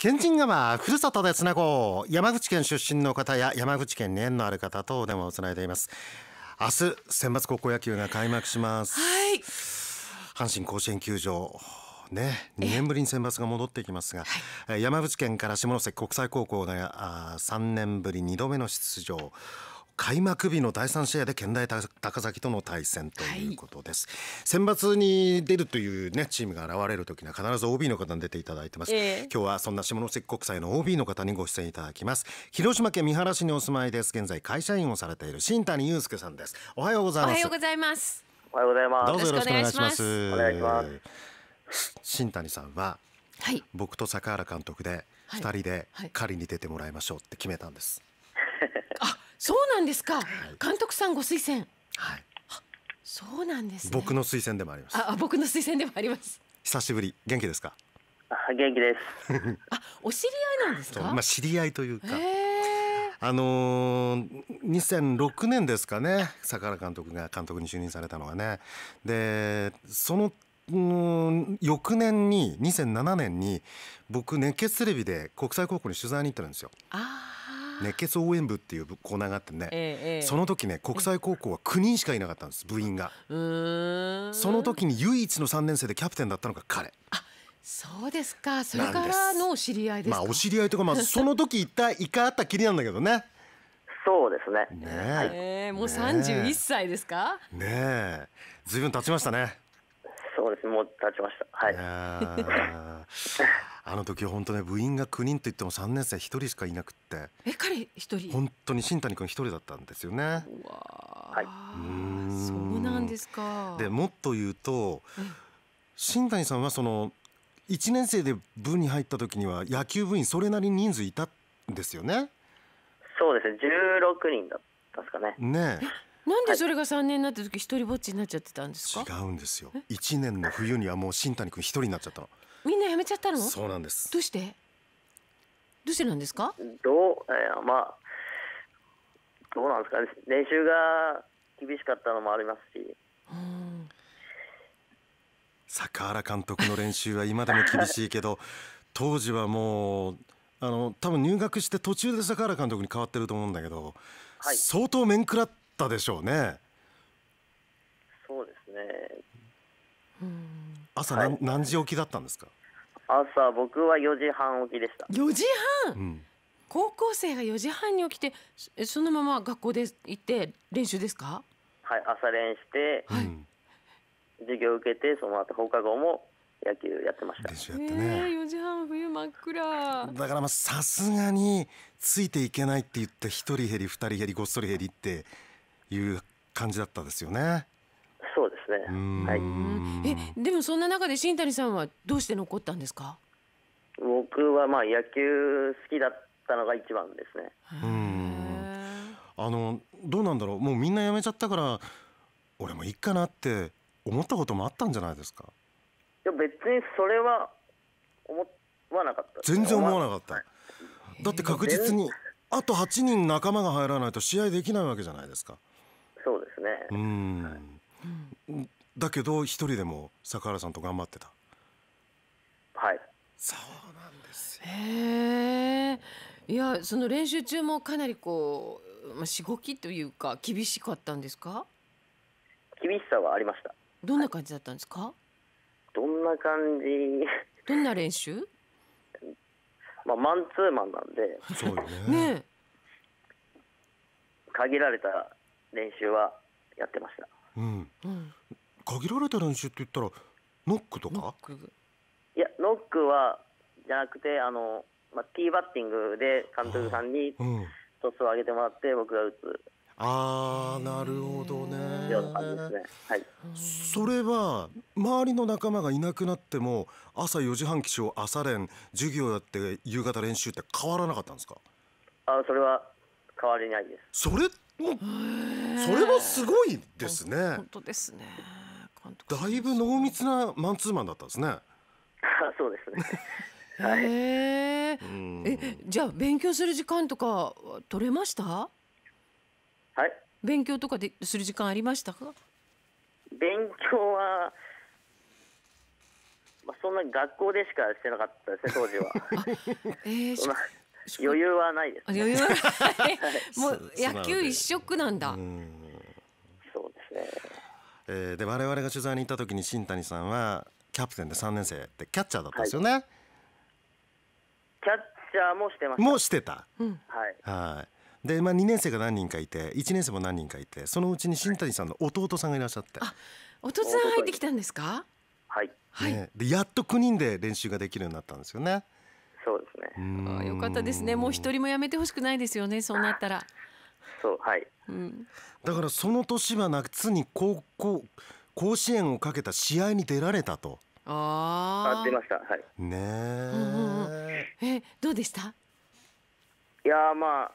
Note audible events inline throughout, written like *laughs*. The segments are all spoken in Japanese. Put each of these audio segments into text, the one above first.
県人川ふるさとでつなごう山口県出身の方や山口県に縁のある方とお電話をつないでいます明日選抜高校野球が開幕しますはい阪神甲子園球場ね、2年ぶりに選抜が戻ってきますが、はい、山口県から下関国際高校があ3年ぶり2度目の出場開幕日の第3試合で県大高崎との対戦ということです、はい、選抜に出るという、ね、チームが現れるときには必ず OB の方に出ていただいてます、えー、今日はそんな下関国際の OB の方にご出演いただきます広島県三原市にお住まいです現在会社員をされている新谷雄介さんですおはようございますおはようございますおはようございますどうぞよろしくお願いしますお願いします新谷さんは、はい、僕と坂原監督で二人で狩りに出てもらいましょうって決めたんです、はいはいそうなんですか、はい、監督さんご推薦はいそうなんです、ね、僕の推薦でもありますあ僕の推薦でもあります久しぶり元気ですか元気です *laughs* あお知り合いなんですかまあ知り合いというか、あのー、2006年ですかね坂原監督が監督に就任されたのはねでそのうん翌年に2007年に僕熱血テレビで国際高校に取材に行ってるんですよ。あ熱血応援部っていうコーナーがあってね、ええ、その時ね国際高校は9人しかいなかったんです部員がその時に唯一の3年生でキャプテンだったのが彼あそうですかそれからのお知り合いですまあお知り合いとかまあ *laughs* その時一体いかあったきりなんだけどねそうですねねえ、はい、もう31歳ですかねえずいぶん経ちましたねそうですもう経ちましたはい *laughs* あの時本当ね部員が9人といっても3年生1人しかいなくってえ彼1人本当に新谷君1人だったんですよねはいうそうなんですかでもっと言うと新谷さんはその1年生で部に入った時には野球部員それなりに人数いたんですよねそうですね16人だったんですかねねなんでそれが三年になった時一人ぼっちになっちゃってたんですか違うんですよ一年の冬にはもう新谷君一人になっちゃったのみんな辞めちゃったのそうなんですどうしてどうしてなんですかどう、えー、まあどうなんですか、ね、練習が厳しかったのもありますし、うん、坂原監督の練習は今でも厳しいけど *laughs* 当時はもうあの多分入学して途中で坂原監督に変わってると思うんだけど、はい、相当面食らっったでしょうねそうですね朝何はい、何時起きだったんですか朝僕は四時半起きでした四時半、うん、高校生が四時半に起きてそのまま学校で行って練習ですかはい朝練して、はい、授業受けてその後放課後も野球やってました練習やってね、えー、時半冬真っ暗だからまあさすがについていけないって言って一人減り二人減りごっそり減りっていう感じだったですよね。そうですね。はい。え、でもそんな中で新谷さんはどうして残ったんですか。僕はまあ野球好きだったのが一番ですね。うん。あのどうなんだろう。もうみんな辞めちゃったから、俺もいいかなって思ったこともあったんじゃないですか。いや別にそれは思わなかった。全然思わなかった。だって確実にあと8人仲間が入らないと試合できないわけじゃないですか。そうですねうん、はい、だけど一人でも坂原さんと頑張ってたはいそうなんですへえいやその練習中もかなりこう、まあ、しごきというか厳しかったんですか厳しさはありましたどんな感じだったんですか、はい、どんな感じどんな練習 *laughs* まあマンツーマンなんでそうよねね限られた練習はやってました、うん、限られた練習って言ったらノックとかいやノックはじゃなくてあの、まあ、ティーバッティングで監督さんにトスを上げてもらって僕が打つああなるほどね、ね、はい、それは周りの仲間がいなくなっても朝4時半起床朝練授業やって夕方練習って変わらなかったんですかあそれは変わりないですそれそれもすごいですね。本当ですね。だいぶ濃密なマンツーマンだったんですね。あ、*laughs* そうですね。は *laughs* い、えじゃあ勉強する時間とか取れましたはい。勉強とかでする時間ありましたか勉強は、まあ、そんな学校でしかしてなかったですね当時は。*laughs* えー、余裕はないです、ね、余裕はない *laughs* もう野球一色なんだそうですね、えで我々が取材に行った時に新谷さんはキャプテンで3年生でキャッチャーだったんですよね、はい、キャッチャーもしてましもうしてた、うん、はいはいで、まあ、2年生が何人かいて1年生も何人かいてそのうちに新谷さんの弟さんがいらっしゃって、はい、あ弟さん入ってきたんですかはい、はい、ね、でやっと9人で練習ができるようになったんですよねそうですね。あよかったですね。もう一人も辞めてほしくないですよね。そうなったら。そうはい。うん。だからその年は夏に高校甲子園をかけた試合に出られたと。ああ。出ました。はい。ねえ、うんうん、えどうでした？いやまあ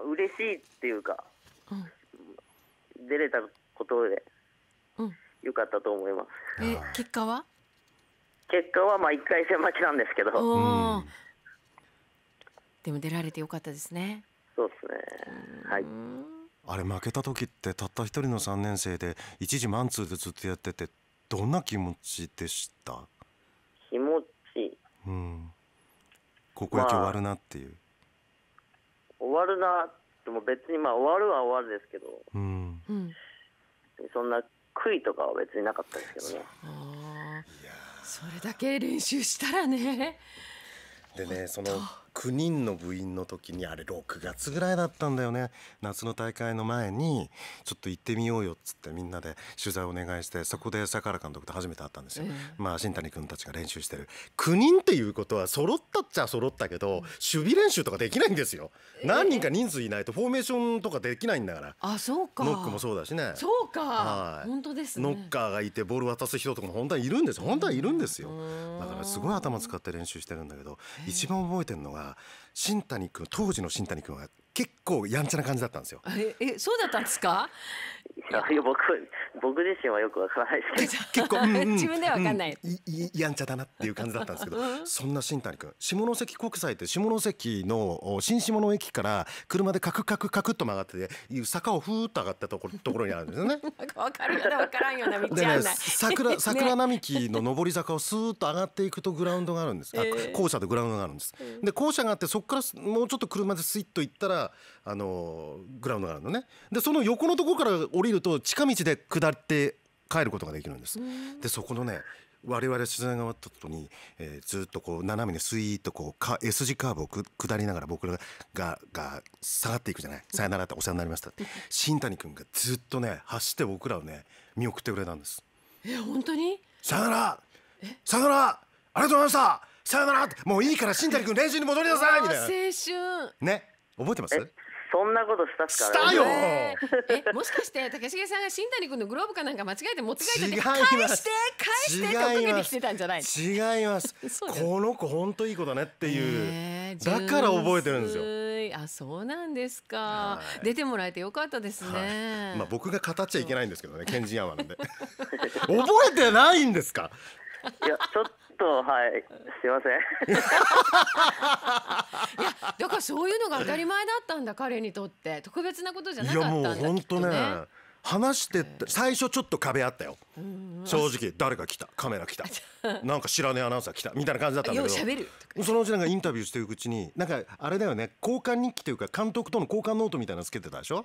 嬉しいっていうか、うん、出れたことで、うん、よかったと思います。え結果は？結果はまあ1回戦待ちなんですけど、うん、でも出られてよかったですねそうですねはいあれ負けた時ってたった一人の3年生で一時マンツーでずっとやっててどんな気持ちでした気持ちうんここ野き終わるなっていう、まあ、終わるなでも別にまあ終わるは終わるですけど、うん、そんな悔いとかは別になかったですけどねうそれだけ練習したらねでねその9人の部員の時にあれ6月ぐらいだったんだよね夏の大会の前にちょっと行ってみようよっつってみんなで取材お願いしてそこで坂原監督と初めて会ったんですよ、まあ新谷君たちが練習してる9人っていうことは揃ったっちゃ揃ったけど、うん、守備練習とかできないんですよ、えー、何人か人数いないとフォーメーションとかできないんだからあそうかノックもそうだしねそうか、はい、本当です、ね、ノッカーがいてボール渡す人とかも本当はいるんです本当はいるんですよだからすごい頭使って練習してるんだけど一番覚えてるのが新谷君当時の新谷君は結構やんちゃな感じだったんですよ。え、えそうだったんですか。いや、僕、僕自身はよくわからないですけど。結構、うんうん、*laughs* 自分ではわかんない、うん、い。やんちゃだなっていう感じだったんですけど、そんな新谷君、下関国際って下関の新下野駅から車でカクカクカクっと曲がってて、いう坂をふーっと上がったところところにあるんですよね。*laughs* わかるよな、わからんよな道でね、桜 *laughs* 桜並木の上り坂をスーっと上がっていくとグラウンドがあるんです。えー、校舎とグラウンドがあるんです。で、校舎があってそこからもうちょっと車でスイッと行ったらあのグラウンドがあるのねでその横のところから降りると近道で下って帰ることができるんです。でそこのね我々取材が終わった時に、えー、ずっとこう斜めにスイーッとこうか S 字カーブを下りながら僕らがが下がっていくじゃない「さよなら」ってお世話になりましたって新谷君がずっとね走って僕らをね見送ってくれたんです。え本当にさよならさよならありがとうございましたさよならもういいから新谷君 *laughs* 練習に戻りなさいみたいな。青春ね覚えてますそんなことしたっすか、ね、えもしかして高重さんが新谷君のグローブかなんか間違えて持って帰って返して返してって追っかけてきてたんじゃない違いますこの子本当いい子だねっていうだから覚えてるんですよあそうなんですか、出てもらえてよかったですね、はい、まあ僕が語っちゃいけないんですけどね、うん、賢人アなんで覚えてないんですかいやちょっとはいすいません *laughs* いやだからそういうのが当たり前だったんだ彼にとって特別なことじゃなかったんだいやもう本当ね話して最初ちょっと壁あったよ、正直誰か来たカメラ来た *laughs* なんか知らねえアナウンサー来たみたいな感じだったんだけどそのうちなんかインタビューしていくうちになんかあれだよね交換日記というか監督との交換ノートみたいなのつけてたでしょ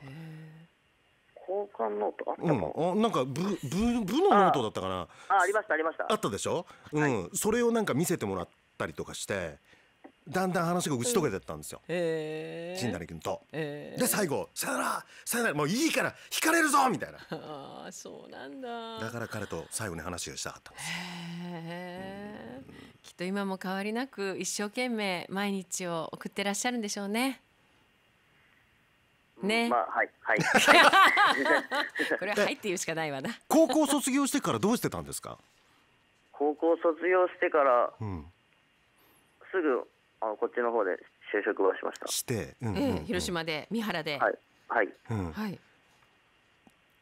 交換ノートあったうん、なんか部ブブのノートだったかなあありましたありましたあったでしょ、はい、うんそれをなんか見せてもらったりとかしてだんだん話が打ち解けてったんですよ、え陣谷君と、えー、で最後「さよならさよならもういいから引かれるぞ!」みたいな *laughs* ああそうなんだだから彼と最後に話をしたかったんですへえ、うん、きっと今も変わりなく一生懸命毎日を送ってらっしゃるんでしょうねね。まあはいはい。*laughs* これははいって言うしかないわな。高校卒業してからどうしてたんですか。高校卒業してから、うん、すぐあこっちの方で就職はしました。して、うんうんうん、えー、広島で三原で。はいはい。うん、はい。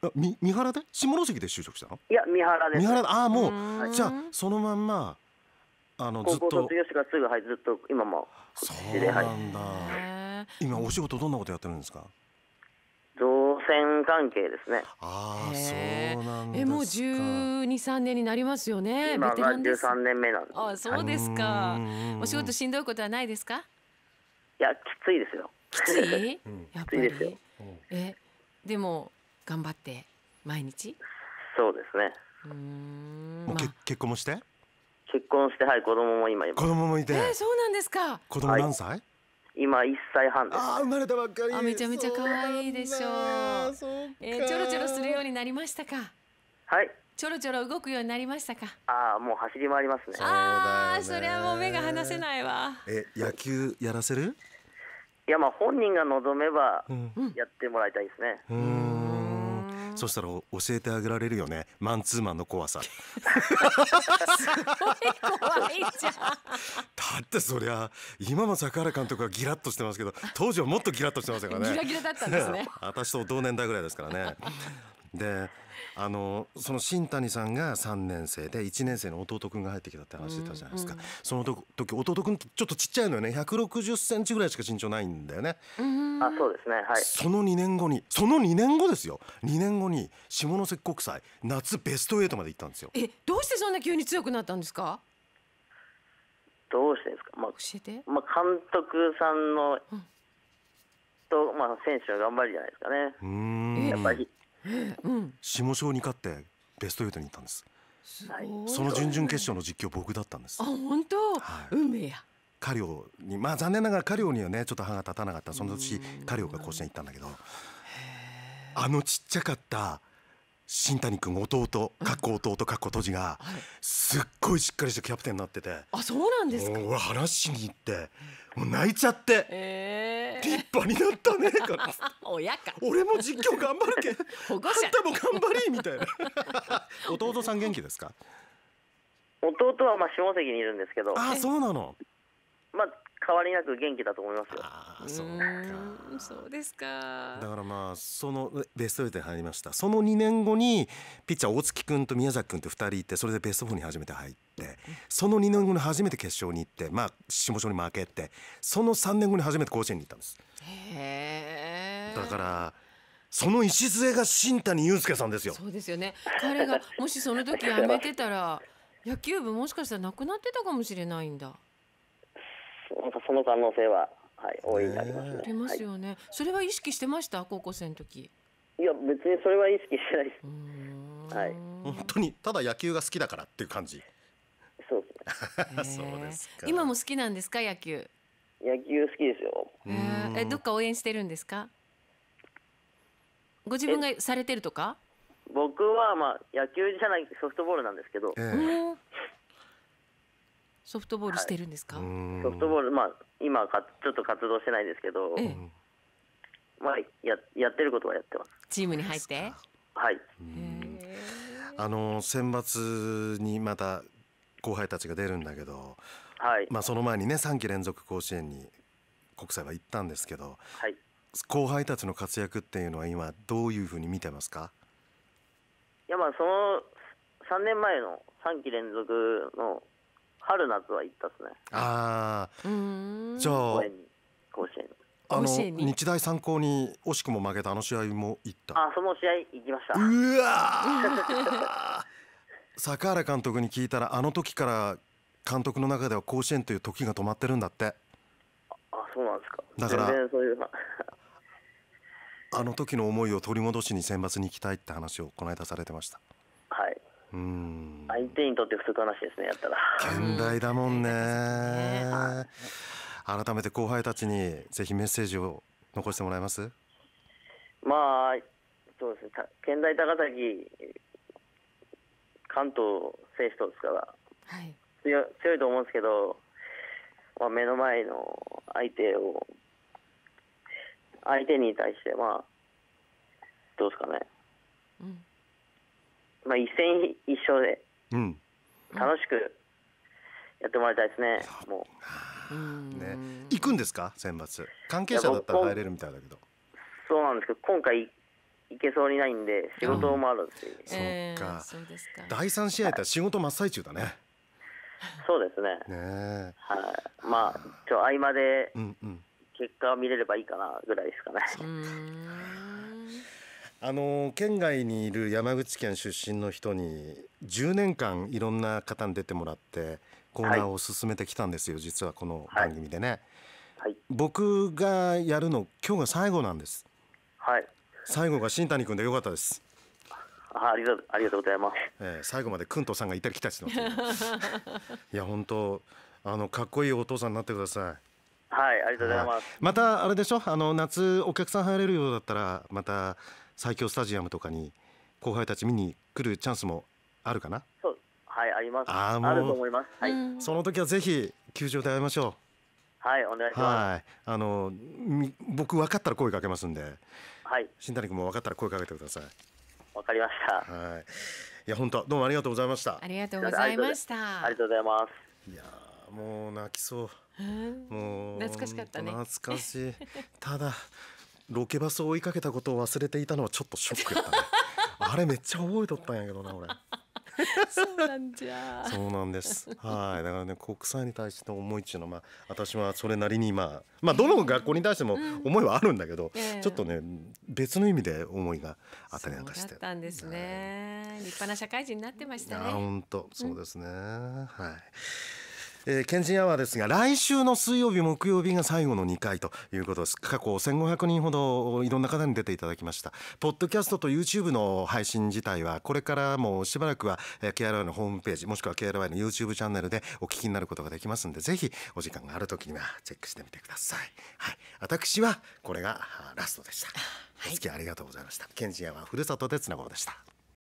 あみ三原で下関で就職したの？いや三原で三原ああもうじゃあそのまんまあのずっと卒業してからすぐはいずっと今もそうなんだ。はい今お仕事どんなことやってるんですか線関係ですね。ああ、そうなんえ、もう十二三年になりますよね。今が十三年目なんです。あ、そうですか。お仕事しんどいことはないですか。いや、きついですよ。きつい。*laughs* きついですよ。え、でも、頑張って、毎日。そうですね。うん。も結婚もして。結婚して、はい、子供も今います。子供もいて。え、そうなんですか。子供何歳。今一歳半ですあ生まれたばっかりめちゃめちゃ可愛いでしょうえー、ちょろちょろするようになりましたかはいちょろちょろ動くようになりましたかああもう走り回りますねああそれはもう目が離せないわえ野球やらせるいやまあ本人が望めばやってもらいたいですねうんそしたら教えてあげられるよねマンツーマンの怖さ怖いじゃんだってそりゃ今も坂原監督はギラッとしてますけど当時はもっとギラッとしてましたからねギラギラだったんですね *laughs* 私と同年代ぐらいですからねであのその新谷さんが3年生で1年生の弟君が入ってきたって話してたじゃないですか、うんうん、その時弟君ちょっとちっちゃいのよね1 6 0ンチぐらいしか身長ないんだよね、あそうですねはいその2年後にその2年後ですよ2年後に下関国際夏ベスト8まで行ったんですよえどうしてそんな急に強くなったんですかどうしてですか、まあ、教えて、まあ、監督さんの、うん、と、まあ、選手の頑張りじゃないですかねうんやっぱりうん、下賞に勝ってベスト8に行ったんですその準々決勝の実況僕だったんですあ本当、はい、運命や家領にまあ残念ながら家領にはねちょっと歯が立たなかったその年家領が甲子園行ったんだけどあのちっちゃかった新谷君弟かっこ弟かっことじが、すっごいしっかりしてキャプテンになっててあそうなんですか俺話しに行ってもう泣いちゃって、えー、立派になったねか *laughs* 親か俺も実況頑張るけ保護者あんたも頑張れみたいな *laughs* 弟さん元気ですか弟はまあ下関にいるんですけどあそうなのまあ変わりなく元気だと思いますよ。あそうか。そうですか。だからまあそのベスト8に入りました。その2年後にピッチャー大月君と宮崎君って2人いて、それでベスト4に初めて入って、その2年後に初めて決勝に行って、まあ下昇に負けて、その3年後に初めて甲子園に行ったんです。へえ。だから。その礎が新谷祐介さんですよ。そうですよね。彼がもしその時やめてたら、野球部もしかしたらなくなってたかもしれないんだ。その可能性は、はい、多いにありますね。あますよね、はい、それは意識してました高校生の時いや別にそれは意識してないです。はい、本当にただ野球が好きだからっていう感じ。そうですね。*laughs* そうです今も好きなんですか野球？野球好きですよ。えどっか応援してるんですか？ご自分がされてるとか？僕はまあ野球じゃないソフトボールなんですけど。えーソフトボールしてるんですか、はい、ソフトボール、まあ、今かちょっと活動してないですけど、ええ、まあ、ややってることはやってますチームに入ってはいあの選抜にまた後輩たちが出るんだけど、はいまあ、その前にね3期連続甲子園に国際は行ったんですけど、はい、後輩たちの活躍っていうのは今どういうふうに見てますかいやまあその3年前の3期連続の春夏は行ったっすねああじゃあ甲子園あの日大三高に惜しくも負けたあの試合も行ったあその試合行きましたうわ *laughs* 坂原監督に聞いたらあの時から監督の中では甲子園という時が止まってるんだってあそうなんですかだからそういうあの時の思いを取り戻しに選抜に行きたいって話をこの間されてましたうん相手にとって不足話ですねやったら現代だもんね、ね、改めて後輩たちにぜひメッセージを残してもらえますまあそうですね現代高崎関東選手とですから、はい、強強いと思うんですけど、まあ、目の前の相手を相手に対してまあどうですかね、うんまあ、一戦一勝で、楽しくやってもらいたいですね、うん、もう。ね、行くんですか、選抜、関係者だったら入れるみたいだけど。そうなんですけど、今回行けそうにないんで、仕事もあるし。うん、そっか、そうですか。第三試合って仕事真っ最中だね。そうですね。ねはい、あ、まあ、ちょ合間で、結果を見れればいいかなぐらいですかね。うんあの県外にいる山口県出身の人に10年間いろんな方に出てもらってコーナーを進めてきたんですよ、はい、実はこの番組でね、はい、僕がやるの今日が最後なんですはい最後が新谷君でよかったですあありがとうありがとうございます、えー、最後までくんとさんがいたり来たりしてます、*laughs* いや本当あのかっこいいお父さんになってくださいはいありがとうございます、またあれでしょあの夏お客さん入れるようだったらまた最強スタジアムとかに後輩たち見に来るチャンスもあるかなそうはいありますああると思います、はい、その時はぜひ球場で会いましょうはいお願いしますはいあの僕分かったら声かけますんではい新谷君も分かったら声かけてくださいわかりましたはいいや本当どうもありがとうございましたありがとうございましたありがとうございますいやもう泣きそう、うん、もう懐かしかったね懐かしいただロケバスを追いかけたことを忘れていたのはちょっとショックやったね *laughs* あれめっちゃ覚えとったんやけどな俺そうなんじゃそうなんですはいだからね国際に対しての思いっていうのは、まあ、私はそれなりにまあまあどの学校に対しても思いはあるんだけど、うん、ちょっとね別の意味で思いがあったりなんかしてたんですね、はい、立派な社会人になってましたね本当そうですね、はいえー、賢人アワーですが来週の水曜日木曜日が最後の2回ということです過去1500人ほどいろんな方に出ていただきましたポッドキャストと YouTube の配信自体はこれからもしばらくは KRY のホームページもしくは KRY の YouTube チャンネルでお聞きになることができますんでぜひお時間がある時にはチェックしてみてください、はい、私はこれがラストでした、はい、お付き合いありがとうございました賢人アワーふるさとでつなごうでした